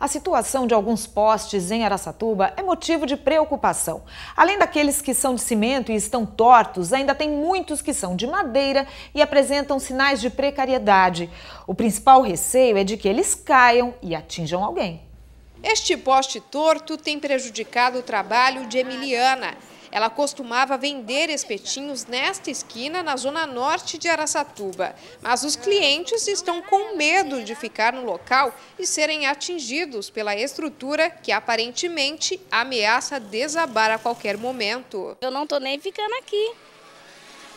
A situação de alguns postes em Araçatuba é motivo de preocupação. Além daqueles que são de cimento e estão tortos, ainda tem muitos que são de madeira e apresentam sinais de precariedade. O principal receio é de que eles caiam e atinjam alguém. Este poste torto tem prejudicado o trabalho de Emiliana, ela costumava vender espetinhos nesta esquina, na zona norte de Araçatuba. Mas os clientes estão com medo de ficar no local e serem atingidos pela estrutura que aparentemente ameaça desabar a qualquer momento. Eu não estou nem ficando aqui.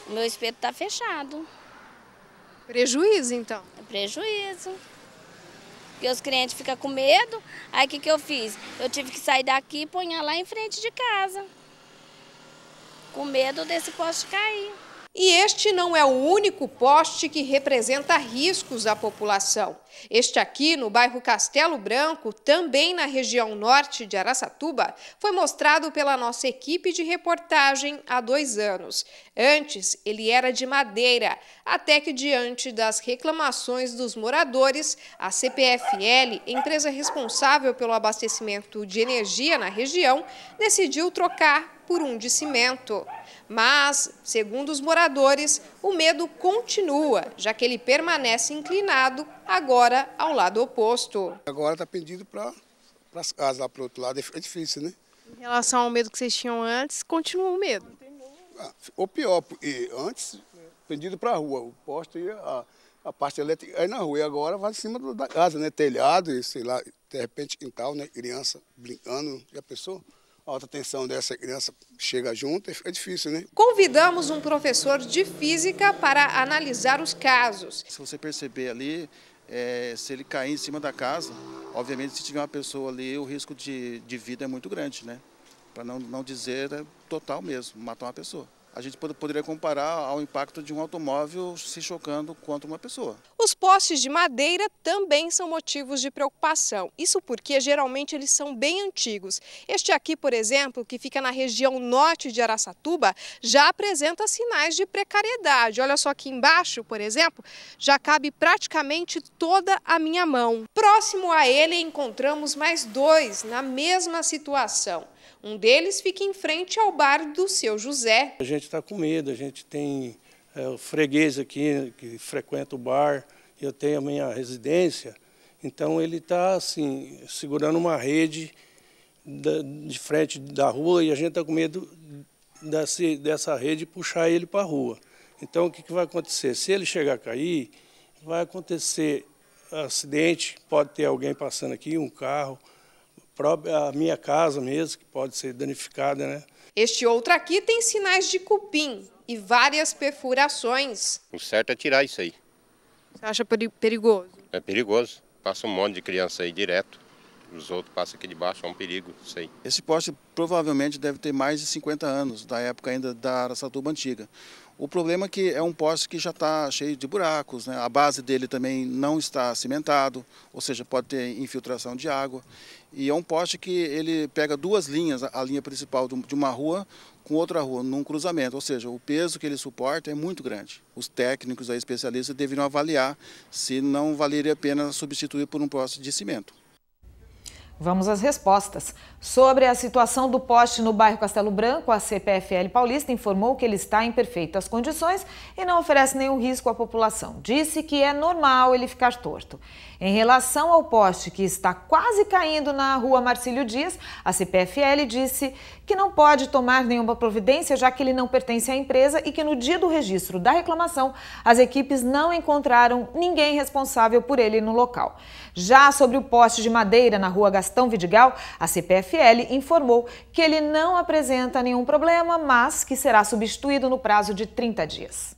O meu espeto está fechado. Prejuízo, então? Prejuízo. Porque os clientes ficam com medo. Aí o que, que eu fiz? Eu tive que sair daqui e pôr lá em frente de casa com medo desse poste cair. E este não é o único poste que representa riscos à população. Este aqui, no bairro Castelo Branco, também na região norte de Araçatuba, foi mostrado pela nossa equipe de reportagem há dois anos. Antes, ele era de madeira, até que, diante das reclamações dos moradores, a CPFL, empresa responsável pelo abastecimento de energia na região, decidiu trocar por um de cimento. Mas, segundo os moradores, o medo continua, já que ele permanece inclinado agora ao lado oposto. Agora está pendido para as casas lá para o outro lado, é, é difícil, né? Em relação ao medo que vocês tinham antes, continua o medo? Ah, ou pior, antes pendido para a rua, o poste e a, a parte elétrica aí na rua, e agora vai em cima da casa, né? Telhado, e sei lá, de repente quintal, né? Criança brincando, já pensou? alta tensão dessa criança chega junto, e é fica difícil, né? Convidamos um professor de física para analisar os casos. Se você perceber ali, é, se ele cair em cima da casa, obviamente se tiver uma pessoa ali, o risco de, de vida é muito grande, né? Para não, não dizer é total mesmo, matar uma pessoa a gente poderia comparar ao impacto de um automóvel se chocando contra uma pessoa. Os postes de madeira também são motivos de preocupação. Isso porque geralmente eles são bem antigos. Este aqui, por exemplo, que fica na região norte de Araçatuba, já apresenta sinais de precariedade. Olha só aqui embaixo, por exemplo, já cabe praticamente toda a minha mão. Próximo a ele encontramos mais dois na mesma situação. Um deles fica em frente ao bar do seu José. A gente está com medo, a gente tem é, o freguês aqui né, que frequenta o bar, eu tenho a minha residência, então ele está assim, segurando uma rede de frente da rua e a gente está com medo desse, dessa rede puxar ele para a rua. Então o que, que vai acontecer? Se ele chegar a cair, vai acontecer acidente, pode ter alguém passando aqui, um carro, a minha casa mesmo, que pode ser danificada. Né? Este outro aqui tem sinais de cupim e várias perfurações. O certo é tirar isso aí. Você acha perigoso? É perigoso. Passa um monte de criança aí direto os outros passam aqui debaixo, é um perigo, sei. Esse poste provavelmente deve ter mais de 50 anos, da época ainda da Araçatuba antiga. O problema é que é um poste que já está cheio de buracos, né? a base dele também não está cimentado, ou seja, pode ter infiltração de água. E é um poste que ele pega duas linhas, a linha principal de uma rua com outra rua, num cruzamento, ou seja, o peso que ele suporta é muito grande. Os técnicos, aí, especialistas, deveriam avaliar se não valeria a pena substituir por um poste de cimento. Vamos às respostas. Sobre a situação do poste no bairro Castelo Branco, a CPFL Paulista informou que ele está em perfeitas condições e não oferece nenhum risco à população. Disse que é normal ele ficar torto. Em relação ao poste que está quase caindo na rua Marcílio Dias, a CPFL disse que não pode tomar nenhuma providência, já que ele não pertence à empresa e que no dia do registro da reclamação, as equipes não encontraram ninguém responsável por ele no local. Já sobre o poste de madeira na rua Gastelo Gastão Vidigal, a CPFL informou que ele não apresenta nenhum problema, mas que será substituído no prazo de 30 dias.